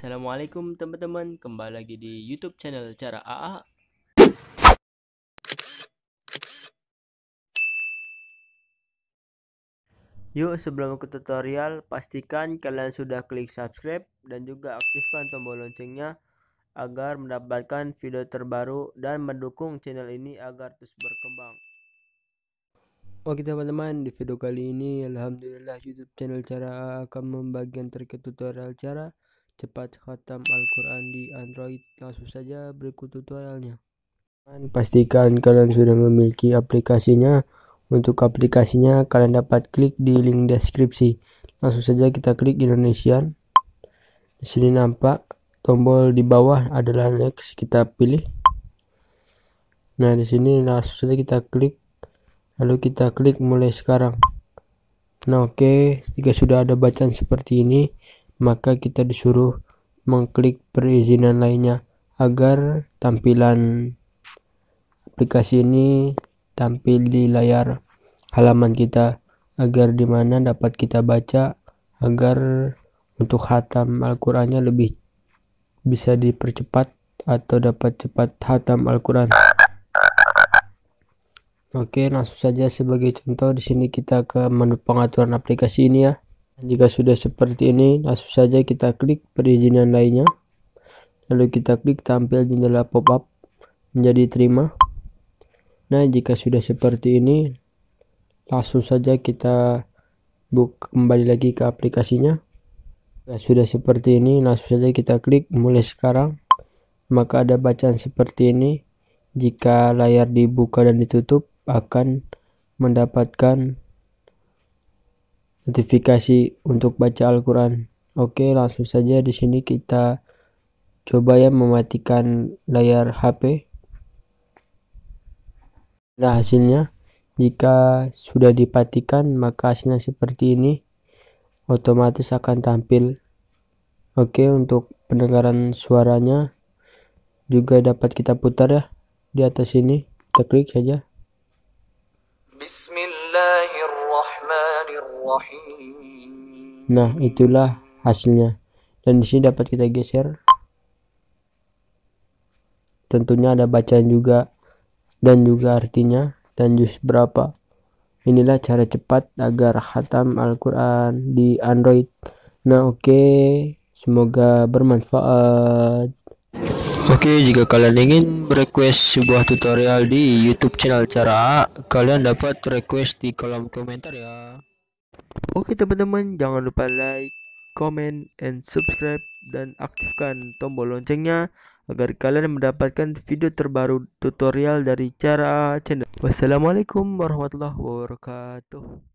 Assalamualaikum teman-teman, kembali lagi di YouTube channel Cara AA. Yuk sebelum ke tutorial, pastikan kalian sudah klik subscribe dan juga aktifkan tombol loncengnya agar mendapatkan video terbaru dan mendukung channel ini agar terus berkembang. Oke teman-teman, di video kali ini Alhamdulillah YouTube channel Cara AA akan membagikan terkait tutorial cara cepat khatam Al-Quran di Android langsung saja berikut tutorialnya pastikan kalian sudah memiliki aplikasinya untuk aplikasinya kalian dapat klik di link deskripsi langsung saja kita klik Indonesian di sini nampak tombol di bawah adalah next kita pilih nah di sini langsung saja kita klik lalu kita klik mulai sekarang Nah oke, okay. jika sudah ada bacaan seperti ini, maka kita disuruh mengklik perizinan lainnya agar tampilan aplikasi ini tampil di layar halaman kita agar dimana dapat kita baca agar untuk hatam Al-Qurannya lebih bisa dipercepat atau dapat cepat hatam Al-Quran Oke langsung saja sebagai contoh di sini kita ke menu pengaturan aplikasi ini ya jika sudah seperti ini langsung saja kita klik perizinan lainnya lalu kita klik tampil jendela pop-up menjadi terima nah jika sudah seperti ini langsung saja kita buka kembali lagi ke aplikasinya nah, sudah seperti ini langsung saja kita klik mulai sekarang maka ada bacaan seperti ini jika layar dibuka dan ditutup akan mendapatkan notifikasi untuk baca Al-Quran. Oke, langsung saja di sini kita coba ya mematikan layar HP. Nah, hasilnya jika sudah dipatikan maka hasilnya seperti ini otomatis akan tampil. Oke, untuk pendengaran suaranya juga dapat kita putar ya di atas sini. Kita klik saja. Bismillahirrahmanirrahim. Nah, itulah hasilnya. Dan di sini dapat kita geser. Tentunya ada bacaan juga dan juga artinya dan jus berapa. Inilah cara cepat agar khatam Al-Qur'an di Android. Nah, oke. Okay. Semoga bermanfaat. Oke, jika kalian ingin request sebuah tutorial di YouTube channel cara kalian dapat request di kolom komentar ya. Oke teman-teman, jangan lupa like, comment, and subscribe dan aktifkan tombol loncengnya agar kalian mendapatkan video terbaru tutorial dari cara channel. Wassalamualaikum warahmatullahi wabarakatuh.